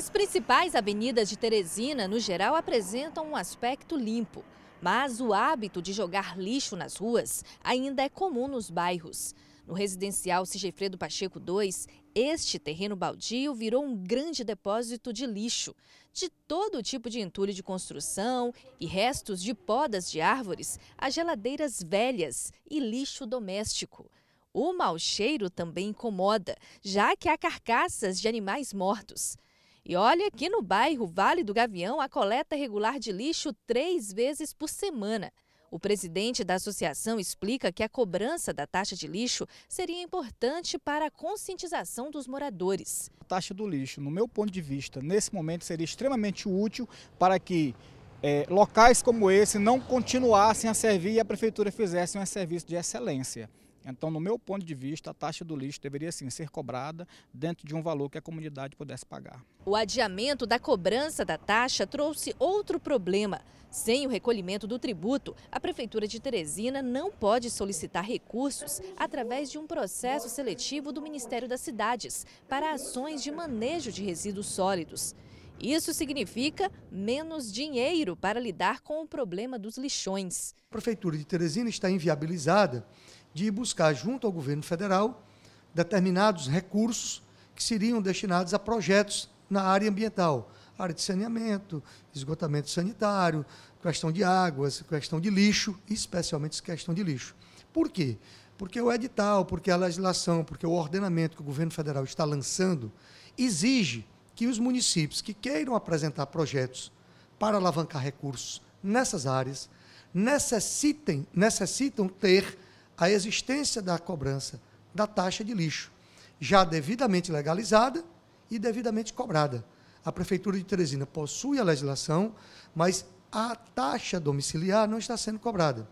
As principais avenidas de Teresina, no geral, apresentam um aspecto limpo. Mas o hábito de jogar lixo nas ruas ainda é comum nos bairros. No residencial Sigefredo Pacheco II, este terreno baldio virou um grande depósito de lixo, de todo tipo de entulho de construção e restos de podas de árvores a geladeiras velhas e lixo doméstico. O mau cheiro também incomoda, já que há carcaças de animais mortos. E olha que no bairro Vale do Gavião, a coleta regular de lixo três vezes por semana. O presidente da associação explica que a cobrança da taxa de lixo seria importante para a conscientização dos moradores. A taxa do lixo, no meu ponto de vista, nesse momento seria extremamente útil para que é, locais como esse não continuassem a servir e a prefeitura fizesse um serviço de excelência. Então, no meu ponto de vista, a taxa do lixo deveria sim ser cobrada dentro de um valor que a comunidade pudesse pagar. O adiamento da cobrança da taxa trouxe outro problema. Sem o recolhimento do tributo, a Prefeitura de Teresina não pode solicitar recursos através de um processo seletivo do Ministério das Cidades para ações de manejo de resíduos sólidos. Isso significa menos dinheiro para lidar com o problema dos lixões. A Prefeitura de Teresina está inviabilizada de buscar junto ao governo federal determinados recursos que seriam destinados a projetos na área ambiental, área de saneamento, esgotamento sanitário, questão de águas, questão de lixo, especialmente questão de lixo. Por quê? Porque o edital, porque a legislação, porque o ordenamento que o governo federal está lançando exige que os municípios que queiram apresentar projetos para alavancar recursos nessas áreas necessitem, necessitam ter a existência da cobrança da taxa de lixo, já devidamente legalizada e devidamente cobrada. A Prefeitura de Teresina possui a legislação, mas a taxa domiciliar não está sendo cobrada.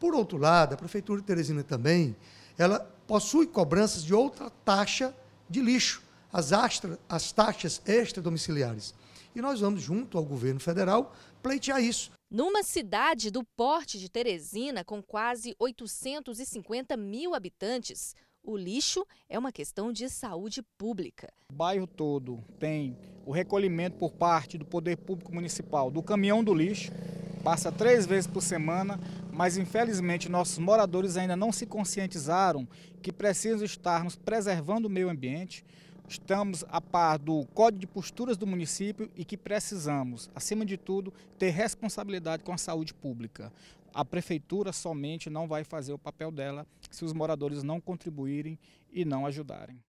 Por outro lado, a Prefeitura de Teresina também, ela possui cobranças de outra taxa de lixo, as, astra, as taxas extradomiciliares. domiciliares e nós vamos, junto ao governo federal, pleitear isso. Numa cidade do porte de Teresina, com quase 850 mil habitantes, o lixo é uma questão de saúde pública. O bairro todo tem o recolhimento por parte do Poder Público Municipal do caminhão do lixo, passa três vezes por semana, mas infelizmente nossos moradores ainda não se conscientizaram que precisam estarmos preservando o meio ambiente, Estamos a par do Código de Posturas do município e que precisamos, acima de tudo, ter responsabilidade com a saúde pública. A prefeitura somente não vai fazer o papel dela se os moradores não contribuírem e não ajudarem.